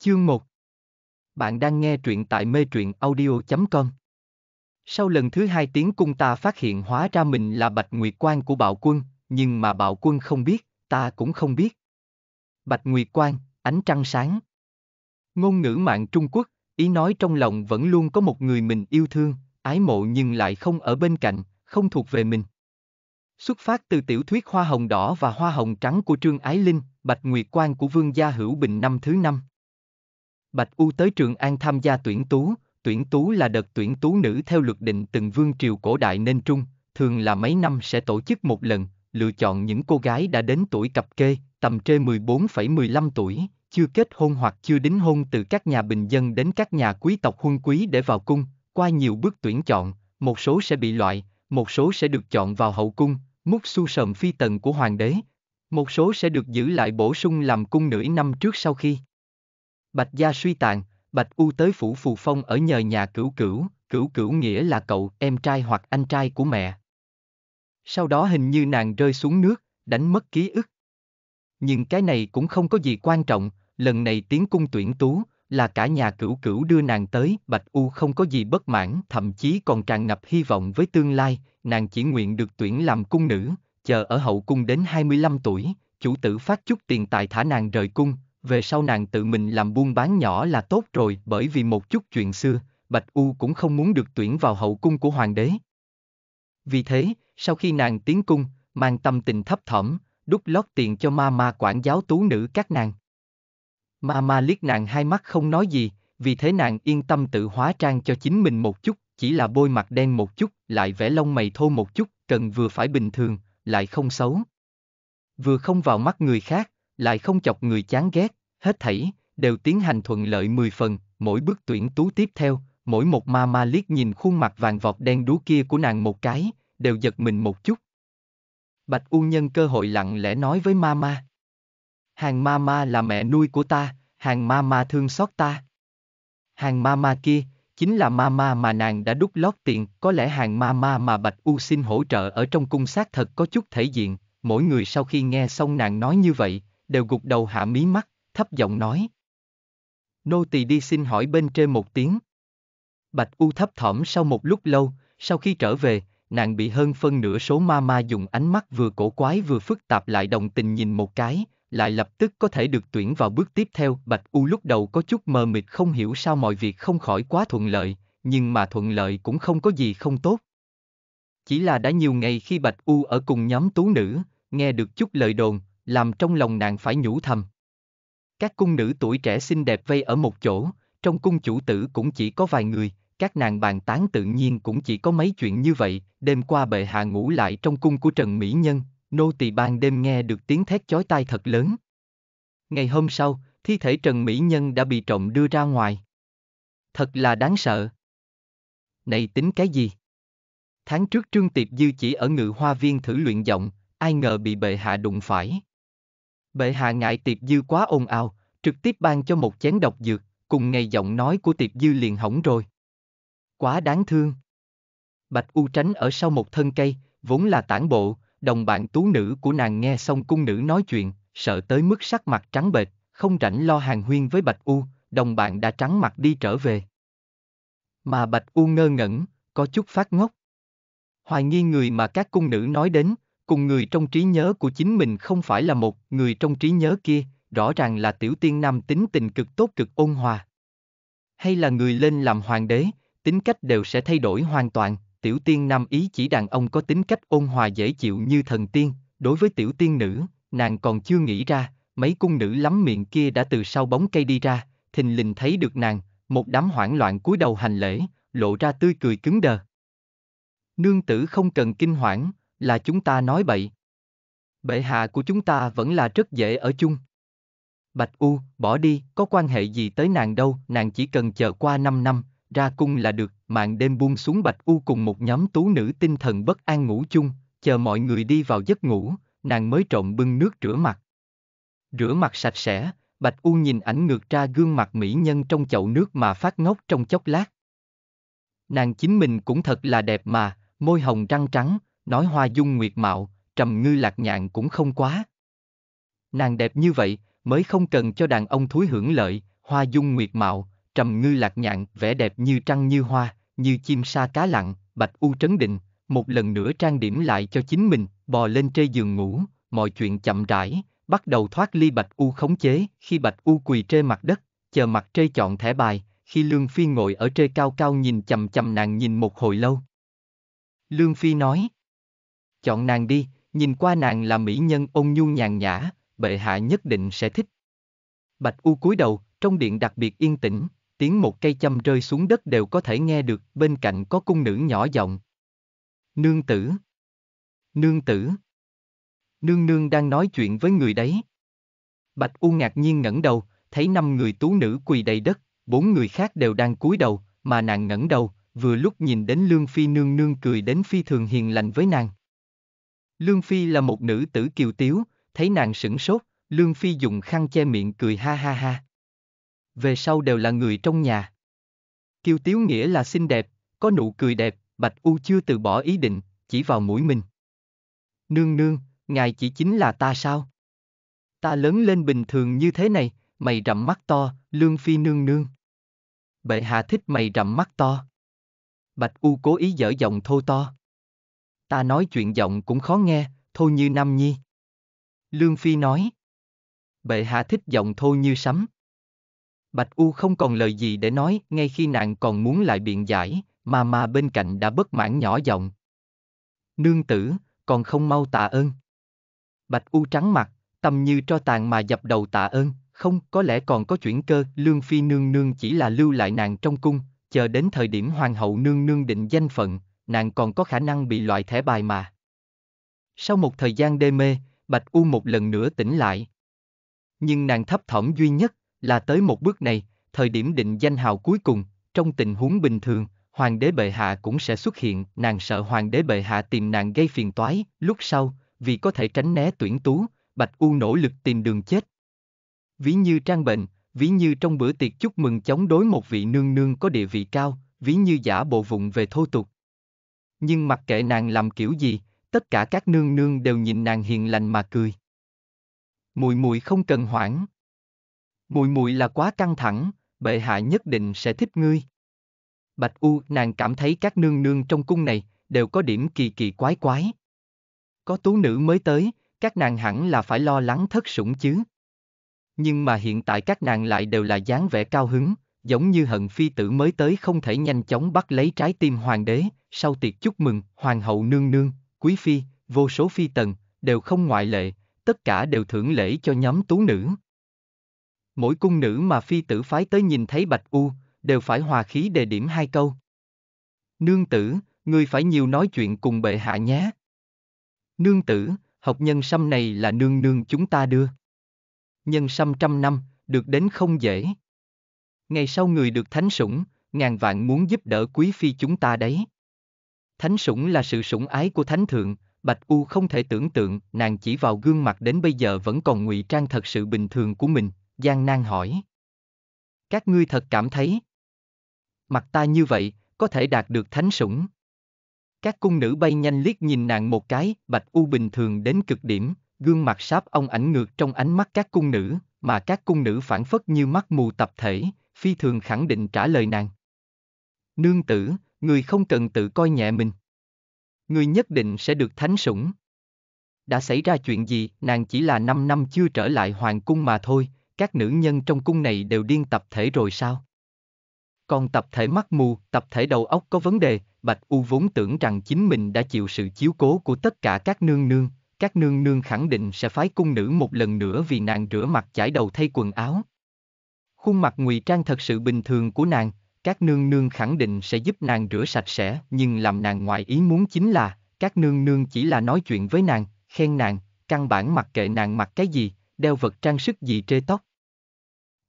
Chương 1 Bạn đang nghe truyện tại mê truyện audio.com Sau lần thứ hai tiếng cung ta phát hiện hóa ra mình là Bạch Nguyệt Quan của Bạo Quân, nhưng mà Bạo Quân không biết, ta cũng không biết. Bạch Nguyệt Quan, ánh trăng sáng. Ngôn ngữ mạng Trung Quốc, ý nói trong lòng vẫn luôn có một người mình yêu thương, ái mộ nhưng lại không ở bên cạnh, không thuộc về mình. Xuất phát từ tiểu thuyết Hoa Hồng Đỏ và Hoa Hồng Trắng của Trương Ái Linh, Bạch Nguyệt Quan của Vương Gia Hữu Bình năm thứ năm. Bạch U tới Trường An tham gia tuyển tú, tuyển tú là đợt tuyển tú nữ theo luật định từng vương triều cổ đại nên trung, thường là mấy năm sẽ tổ chức một lần, lựa chọn những cô gái đã đến tuổi cập kê, tầm trên 14,15 tuổi, chưa kết hôn hoặc chưa đính hôn từ các nhà bình dân đến các nhà quý tộc huân quý để vào cung, qua nhiều bước tuyển chọn, một số sẽ bị loại, một số sẽ được chọn vào hậu cung, mút su sầm phi tần của hoàng đế, một số sẽ được giữ lại bổ sung làm cung nữ năm trước sau khi Bạch gia suy tàn, Bạch U tới phủ Phù Phong ở nhờ nhà cửu cửu, cửu cửu nghĩa là cậu em trai hoặc anh trai của mẹ. Sau đó hình như nàng rơi xuống nước, đánh mất ký ức. Nhưng cái này cũng không có gì quan trọng, lần này tiến cung tuyển tú, là cả nhà cửu cửu đưa nàng tới, Bạch U không có gì bất mãn, thậm chí còn tràn ngập hy vọng với tương lai, nàng chỉ nguyện được tuyển làm cung nữ, chờ ở hậu cung đến 25 tuổi, chủ tử phát chút tiền tài thả nàng rời cung, về sau nàng tự mình làm buôn bán nhỏ là tốt rồi bởi vì một chút chuyện xưa, Bạch U cũng không muốn được tuyển vào hậu cung của hoàng đế. Vì thế, sau khi nàng tiến cung, mang tâm tình thấp thỏm, đút lót tiền cho ma ma quản giáo tú nữ các nàng. Ma ma liếc nàng hai mắt không nói gì, vì thế nàng yên tâm tự hóa trang cho chính mình một chút, chỉ là bôi mặt đen một chút, lại vẽ lông mày thô một chút, cần vừa phải bình thường, lại không xấu. Vừa không vào mắt người khác, lại không chọc người chán ghét, hết thảy, đều tiến hành thuận lợi 10 phần, mỗi bước tuyển tú tiếp theo, mỗi một ma ma liếc nhìn khuôn mặt vàng vọt đen đúa kia của nàng một cái, đều giật mình một chút. Bạch U nhân cơ hội lặng lẽ nói với ma ma. Hàng ma ma là mẹ nuôi của ta, hàng ma ma thương xót ta. Hàng ma ma kia, chính là ma ma mà nàng đã đút lót tiền, có lẽ hàng ma ma mà Bạch U xin hỗ trợ ở trong cung sát thật có chút thể diện, mỗi người sau khi nghe xong nàng nói như vậy, đều gục đầu hạ mí mắt, thấp giọng nói. Nô tỳ đi xin hỏi bên trên một tiếng. Bạch U thấp thỏm sau một lúc lâu, sau khi trở về, nàng bị hơn phân nửa số ma ma dùng ánh mắt vừa cổ quái vừa phức tạp lại đồng tình nhìn một cái, lại lập tức có thể được tuyển vào bước tiếp theo. Bạch U lúc đầu có chút mờ mịt không hiểu sao mọi việc không khỏi quá thuận lợi, nhưng mà thuận lợi cũng không có gì không tốt. Chỉ là đã nhiều ngày khi Bạch U ở cùng nhóm tú nữ, nghe được chút lời đồn, làm trong lòng nàng phải nhủ thầm. Các cung nữ tuổi trẻ xinh đẹp vây ở một chỗ, trong cung chủ tử cũng chỉ có vài người, các nàng bàn tán tự nhiên cũng chỉ có mấy chuyện như vậy, đêm qua bệ hạ ngủ lại trong cung của Trần Mỹ Nhân, nô tỳ ban đêm nghe được tiếng thét chói tai thật lớn. Ngày hôm sau, thi thể Trần Mỹ Nhân đã bị trộm đưa ra ngoài. Thật là đáng sợ. Này tính cái gì? Tháng trước Trương Tiệp Dư chỉ ở ngự hoa viên thử luyện giọng, ai ngờ bị bệ hạ đụng phải. Bệ hạ ngại tiệp dư quá ồn ào, trực tiếp ban cho một chén độc dược, cùng ngày giọng nói của tiệp dư liền hỏng rồi. Quá đáng thương. Bạch U tránh ở sau một thân cây, vốn là tản bộ, đồng bạn tú nữ của nàng nghe xong cung nữ nói chuyện, sợ tới mức sắc mặt trắng bệch, không rảnh lo hàng huyên với Bạch U, đồng bạn đã trắng mặt đi trở về. Mà Bạch U ngơ ngẩn, có chút phát ngốc. Hoài nghi người mà các cung nữ nói đến, cùng người trong trí nhớ của chính mình không phải là một, người trong trí nhớ kia, rõ ràng là tiểu tiên nam tính tình cực tốt cực ôn hòa. Hay là người lên làm hoàng đế, tính cách đều sẽ thay đổi hoàn toàn, tiểu tiên nam ý chỉ đàn ông có tính cách ôn hòa dễ chịu như thần tiên, đối với tiểu tiên nữ, nàng còn chưa nghĩ ra, mấy cung nữ lắm miệng kia đã từ sau bóng cây đi ra, thình lình thấy được nàng, một đám hoảng loạn cúi đầu hành lễ, lộ ra tươi cười cứng đờ. Nương tử không cần kinh hoảng, là chúng ta nói bậy. Bệ hạ của chúng ta vẫn là rất dễ ở chung. Bạch U, bỏ đi, có quan hệ gì tới nàng đâu, nàng chỉ cần chờ qua 5 năm, ra cung là được, mạng đêm buông xuống Bạch U cùng một nhóm tú nữ tinh thần bất an ngủ chung, chờ mọi người đi vào giấc ngủ, nàng mới trộm bưng nước rửa mặt. Rửa mặt sạch sẽ, Bạch U nhìn ảnh ngược ra gương mặt mỹ nhân trong chậu nước mà phát ngốc trong chốc lát. Nàng chính mình cũng thật là đẹp mà, môi hồng răng trắng, nói hoa dung nguyệt mạo, trầm ngư lạc nhạn cũng không quá. Nàng đẹp như vậy, mới không cần cho đàn ông thúi hưởng lợi, hoa dung nguyệt mạo, trầm ngư lạc nhạn, vẻ đẹp như trăng như hoa, như chim sa cá lặng, bạch u trấn định, một lần nữa trang điểm lại cho chính mình, bò lên trê giường ngủ, mọi chuyện chậm rãi, bắt đầu thoát ly bạch u khống chế, khi bạch u quỳ trên mặt đất, chờ mặt trê chọn thẻ bài, khi Lương Phi ngồi ở trê cao cao nhìn chầm chầm nàng nhìn một hồi lâu. Lương Phi nói, chọn nàng đi, nhìn qua nàng là mỹ nhân ôn nhu nhàn nhã, bệ hạ nhất định sẽ thích. Bạch U cúi đầu, trong điện đặc biệt yên tĩnh, tiếng một cây châm rơi xuống đất đều có thể nghe được, bên cạnh có cung nữ nhỏ giọng. Nương tử! Nương tử! Nương nương đang nói chuyện với người đấy. Bạch U ngạc nhiên ngẩng đầu, thấy năm người tú nữ quỳ đầy đất, bốn người khác đều đang cúi đầu, mà nàng ngẩng đầu, vừa lúc nhìn đến Lương Phi nương nương cười đến phi thường hiền lành với nàng. Lương Phi là một nữ tử kiều tiếu, thấy nàng sửng sốt, Lương Phi dùng khăn che miệng cười ha ha ha. Về sau đều là người trong nhà. Kiều tiếu nghĩa là xinh đẹp, có nụ cười đẹp, Bạch U chưa từ bỏ ý định, chỉ vào mũi mình. Nương nương, ngài chỉ chính là ta sao? Ta lớn lên bình thường như thế này, mày rậm mắt to, Lương Phi nương nương. Bệ hạ thích mày rậm mắt to. Bạch U cố ý dở giọng thô to ta nói chuyện giọng cũng khó nghe, thô như Nam Nhi. Lương Phi nói. Bệ hạ thích giọng thô như sấm. Bạch U không còn lời gì để nói, ngay khi nàng còn muốn lại biện giải, mà mà bên cạnh đã bất mãn nhỏ giọng. Nương tử, còn không mau tạ ơn. Bạch U trắng mặt, tâm như cho tàn mà dập đầu tạ ơn, không có lẽ còn có chuyển cơ, Lương Phi nương nương chỉ là lưu lại nàng trong cung, chờ đến thời điểm hoàng hậu nương nương định danh phận, nàng còn có khả năng bị loại thẻ bài mà. Sau một thời gian đê mê, Bạch U một lần nữa tỉnh lại. Nhưng nàng thấp thỏm duy nhất là tới một bước này, thời điểm định danh hào cuối cùng, trong tình huống bình thường, hoàng đế bệ hạ cũng sẽ xuất hiện, nàng sợ hoàng đế bệ hạ tìm nàng gây phiền toái, lúc sau, vì có thể tránh né tuyển tú, Bạch U nỗ lực tìm đường chết. Ví như trang bệnh, ví như trong bữa tiệc chúc mừng chống đối một vị nương nương có địa vị cao, ví như giả bộ vụng về thô tục, nhưng mặc kệ nàng làm kiểu gì, tất cả các nương nương đều nhìn nàng hiền lành mà cười. Mùi mùi không cần hoảng. Mùi mùi là quá căng thẳng, bệ hạ nhất định sẽ thích ngươi. Bạch U nàng cảm thấy các nương nương trong cung này đều có điểm kỳ kỳ quái quái. Có tú nữ mới tới, các nàng hẳn là phải lo lắng thất sủng chứ. Nhưng mà hiện tại các nàng lại đều là dáng vẻ cao hứng, giống như hận phi tử mới tới không thể nhanh chóng bắt lấy trái tim hoàng đế, sau tiệc chúc mừng, hoàng hậu nương nương, quý phi, vô số phi tần, đều không ngoại lệ, tất cả đều thưởng lễ cho nhóm tú nữ. Mỗi cung nữ mà phi tử phái tới nhìn thấy Bạch U, đều phải hòa khí đề điểm hai câu. Nương tử, người phải nhiều nói chuyện cùng bệ hạ nhé. Nương tử, học nhân sâm này là nương nương chúng ta đưa. Nhân sâm trăm năm, được đến không dễ ngày sau người được thánh sủng, ngàn vạn muốn giúp đỡ quý phi chúng ta đấy. Thánh sủng là sự sủng ái của thánh thượng, Bạch U không thể tưởng tượng, nàng chỉ vào gương mặt đến bây giờ vẫn còn ngụy trang thật sự bình thường của mình, Giang Nan hỏi. Các ngươi thật cảm thấy, mặt ta như vậy, có thể đạt được thánh sủng. Các cung nữ bay nhanh liếc nhìn nàng một cái, Bạch U bình thường đến cực điểm, gương mặt sáp ông ảnh ngược trong ánh mắt các cung nữ, mà các cung nữ phản phất như mắt mù tập thể, phi thường khẳng định trả lời nàng. Nương tử, người không cần tự coi nhẹ mình. Người nhất định sẽ được thánh sủng. Đã xảy ra chuyện gì, nàng chỉ là 5 năm chưa trở lại hoàng cung mà thôi, các nữ nhân trong cung này đều điên tập thể rồi sao? Còn tập thể mắt mù, tập thể đầu óc có vấn đề, Bạch U vốn tưởng rằng chính mình đã chịu sự chiếu cố của tất cả các nương nương, các nương nương khẳng định sẽ phái cung nữ một lần nữa vì nàng rửa mặt chải đầu thay quần áo, Khuôn mặt ngụy trang thật sự bình thường của nàng, các nương nương khẳng định sẽ giúp nàng rửa sạch sẽ, nhưng làm nàng ngoại ý muốn chính là, các nương nương chỉ là nói chuyện với nàng, khen nàng, căn bản mặc kệ nàng mặc cái gì, đeo vật trang sức gì trê tóc.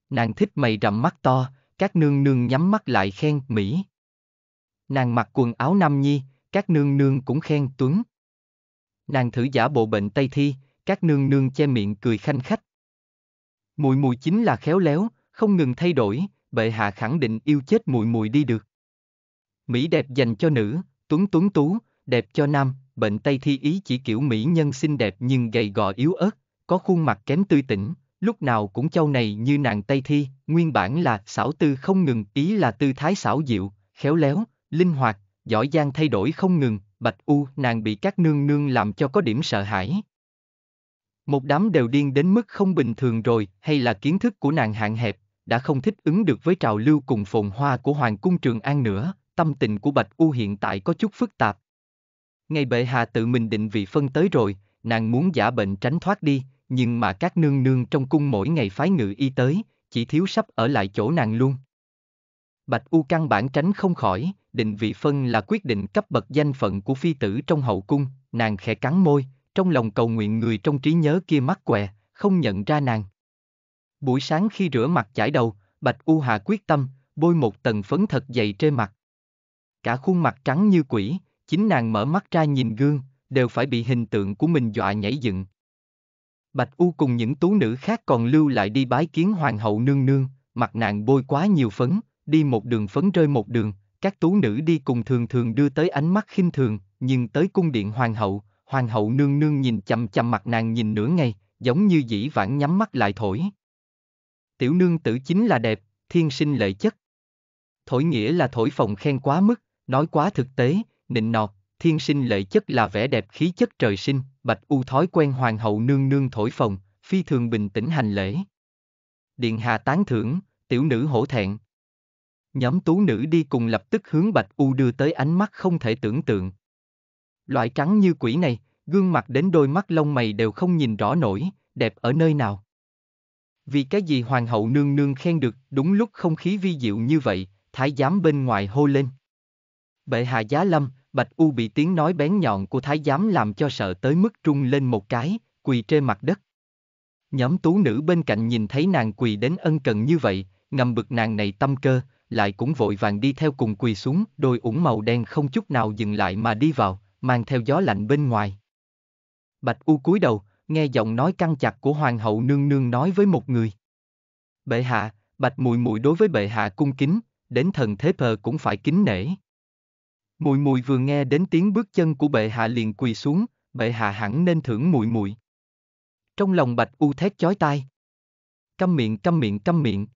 Nàng thích mày rậm mắt to, các nương nương nhắm mắt lại khen Mỹ. Nàng mặc quần áo nam nhi, các nương nương cũng khen Tuấn. Nàng thử giả bộ bệnh Tây Thi, các nương nương che miệng cười khanh khách. Mùi mùi chính là khéo léo, không ngừng thay đổi, bệ hạ khẳng định yêu chết mùi mùi đi được. Mỹ đẹp dành cho nữ, tuấn tuấn tú, đẹp cho nam, bệnh Tây thi ý chỉ kiểu mỹ nhân xinh đẹp nhưng gầy gò yếu ớt, có khuôn mặt kém tươi tỉnh, lúc nào cũng châu này như nàng Tây thi, nguyên bản là xảo tư không ngừng, ý là tư thái xảo diệu, khéo léo, linh hoạt, giỏi giang thay đổi không ngừng, bạch u nàng bị các nương nương làm cho có điểm sợ hãi. Một đám đều điên đến mức không bình thường rồi, hay là kiến thức của nàng hạn hẹp, đã không thích ứng được với trào lưu cùng phồn hoa của Hoàng cung Trường An nữa, tâm tình của Bạch U hiện tại có chút phức tạp. Ngày bệ hạ tự mình định vị phân tới rồi, nàng muốn giả bệnh tránh thoát đi, nhưng mà các nương nương trong cung mỗi ngày phái ngự y tới, chỉ thiếu sắp ở lại chỗ nàng luôn. Bạch U căn bản tránh không khỏi, định vị phân là quyết định cấp bậc danh phận của phi tử trong hậu cung, nàng khẽ cắn môi, trong lòng cầu nguyện người trong trí nhớ kia mắc què, không nhận ra nàng. Buổi sáng khi rửa mặt chải đầu, Bạch U Hà quyết tâm, bôi một tầng phấn thật dày trên mặt. Cả khuôn mặt trắng như quỷ, chính nàng mở mắt ra nhìn gương, đều phải bị hình tượng của mình dọa nhảy dựng. Bạch U cùng những tú nữ khác còn lưu lại đi bái kiến hoàng hậu nương nương, mặt nàng bôi quá nhiều phấn, đi một đường phấn rơi một đường, các tú nữ đi cùng thường thường đưa tới ánh mắt khinh thường, nhưng tới cung điện hoàng hậu, hoàng hậu nương nương nhìn chằm chằm mặt nàng nhìn nửa ngày, giống như dĩ vãng nhắm mắt lại thổi tiểu nương tử chính là đẹp, thiên sinh lợi chất. Thổi nghĩa là thổi phồng khen quá mức, nói quá thực tế, nịnh nọt, thiên sinh lợi chất là vẻ đẹp khí chất trời sinh, bạch u thói quen hoàng hậu nương nương thổi phồng, phi thường bình tĩnh hành lễ. Điện hạ tán thưởng, tiểu nữ hổ thẹn. Nhóm tú nữ đi cùng lập tức hướng bạch u đưa tới ánh mắt không thể tưởng tượng. Loại trắng như quỷ này, gương mặt đến đôi mắt lông mày đều không nhìn rõ nổi, đẹp ở nơi nào vì cái gì hoàng hậu nương nương khen được, đúng lúc không khí vi diệu như vậy, thái giám bên ngoài hô lên. Bệ hạ giá lâm, Bạch U bị tiếng nói bén nhọn của thái giám làm cho sợ tới mức trung lên một cái, quỳ trên mặt đất. Nhóm tú nữ bên cạnh nhìn thấy nàng quỳ đến ân cần như vậy, ngầm bực nàng này tâm cơ, lại cũng vội vàng đi theo cùng quỳ xuống, đôi ủng màu đen không chút nào dừng lại mà đi vào, mang theo gió lạnh bên ngoài. Bạch U cúi đầu, nghe giọng nói căng chặt của hoàng hậu nương nương nói với một người. Bệ hạ, bạch mùi mùi đối với bệ hạ cung kính, đến thần thế pờ cũng phải kính nể. Mùi mùi vừa nghe đến tiếng bước chân của bệ hạ liền quỳ xuống, bệ hạ hẳn nên thưởng mùi mùi. Trong lòng bạch u thét chói tai. Câm miệng câm miệng câm miệng.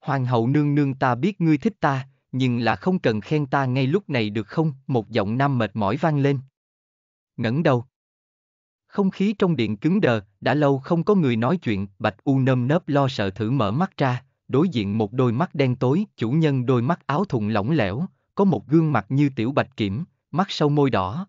Hoàng hậu nương nương ta biết ngươi thích ta, nhưng là không cần khen ta ngay lúc này được không? Một giọng nam mệt mỏi vang lên. ngẩng đầu. Không khí trong điện cứng đờ, đã lâu không có người nói chuyện, Bạch U nơm nớp lo sợ thử mở mắt ra, đối diện một đôi mắt đen tối, chủ nhân đôi mắt áo thùng lỏng lẻo, có một gương mặt như tiểu bạch kiểm, mắt sâu môi đỏ.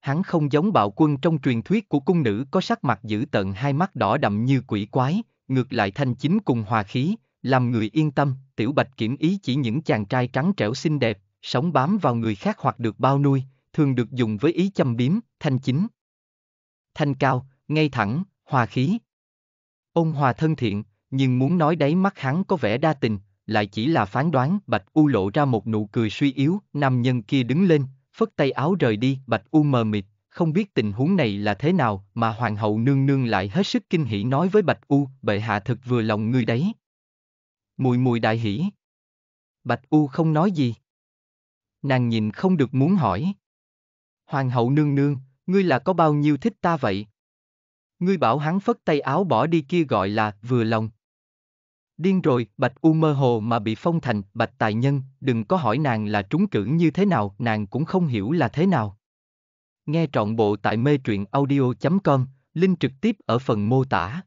Hắn không giống bạo quân trong truyền thuyết của cung nữ có sắc mặt dữ tận hai mắt đỏ đậm như quỷ quái, ngược lại thanh chính cùng hòa khí, làm người yên tâm, tiểu bạch kiểm ý chỉ những chàng trai trắng trẻo xinh đẹp, sống bám vào người khác hoặc được bao nuôi, thường được dùng với ý châm biếm, thanh chính thanh cao, ngay thẳng, hòa khí. Ông hòa thân thiện, nhưng muốn nói đáy mắt hắn có vẻ đa tình, lại chỉ là phán đoán, Bạch U lộ ra một nụ cười suy yếu, nam nhân kia đứng lên, phất tay áo rời đi, Bạch U mờ mịt, không biết tình huống này là thế nào mà hoàng hậu nương nương lại hết sức kinh hỉ nói với Bạch U, bệ hạ thật vừa lòng ngươi đấy. Mùi mùi đại hỉ. Bạch U không nói gì. Nàng nhìn không được muốn hỏi. Hoàng hậu nương nương, Ngươi là có bao nhiêu thích ta vậy? Ngươi bảo hắn phất tay áo bỏ đi kia gọi là vừa lòng. Điên rồi, Bạch U mơ hồ mà bị phong thành, Bạch Tài Nhân, đừng có hỏi nàng là trúng cử như thế nào, nàng cũng không hiểu là thế nào. Nghe trọn bộ tại mê truyện audio.com, link trực tiếp ở phần mô tả.